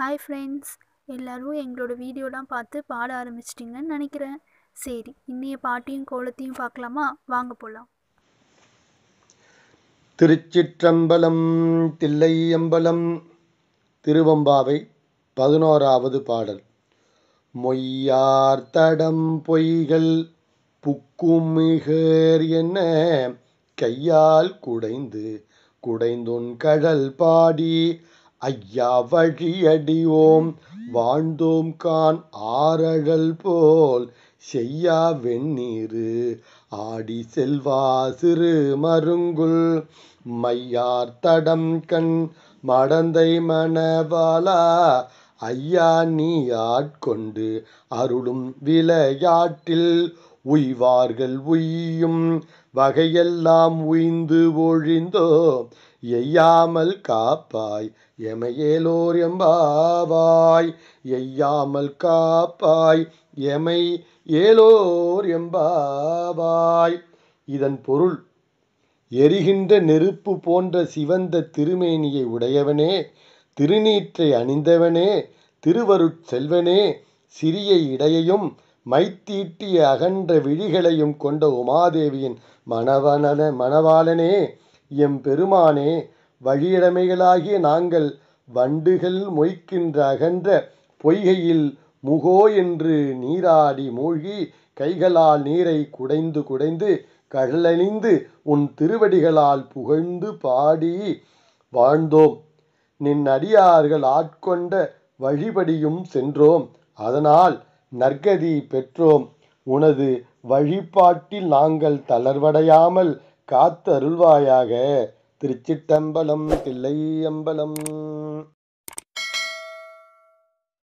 hi friends எல்லோரும் எங்களோட வீடியோலாம் பார்த்து பாட ஆரம்பிச்சிட்டிங்கன்னு நினைக்கிறேன் சரி இன்னைய பாட்டியும் கோலத்தையும் பார்க்கலாமா வாங்க போகலாம் திருச்சிற்றம்பலம் தில்லையம்பலம் திருவம்பாவை பதினோராவது பாடல் மொய்யார் தடம் பொய்கள் புக்குமிகர் என்ன கையால் குடைந்து குடைந்தொன் கடல் பாடி ஐயா வழியடியோம் வாழ்ந்தோம் கான் ஆரழல் போல் செய்யா வெந்நீரு ஆடி செல்வா சிறு மருங்குள் மையார் தடம் கண் மடந்தை மணவாலா ஐயா நீ ஆட்கொண்டு அருளும் விளையாட்டில் உய்வார்கள் உய்யும் வகையெல்லாம் உய்ந்து ஒழிந்தோ எய்யாமல் காப்பாய் எமையேலோர் எம்பாவாய் எய்யாமல் காப்பாய் எமை ஏலோர் எம்பாவாய் இதன் பொருள் எரிகின்ற நெருப்பு போன்ற சிவந்த திருமேனியை உடையவனே திருநீற்றை அணிந்தவனே திருவருட்செல்வனே சிறிய இடையையும் மைத்தீட்டிய அகன்ற விழிகளையும் கொண்ட உமாதேவியின் மணவனன மணவாளனே எம்பெருமானே வழியடமைகளாகிய நாங்கள் வண்டுகள் மொய்க்கின்ற அகன்ற பொய்கையில் முகோ என்று நீராடி மூழ்கி கைகளால் நீரை குடைந்து குடைந்து கடலணிந்து உன் திருவடிகளால் புகழ்ந்து பாடி வாழ்ந்தோம் நின் அடியார்கள் ஆட்கொண்ட வழிபடியும் சென்றோம் அதனால் நற்கதி பெற்றோம் உனது வழிபாட்டில் நாங்கள் தளர்வடையாமல் காத்தருள்வாயாக திருச்சிட்டம்பலம் தில்லை அம்பலம்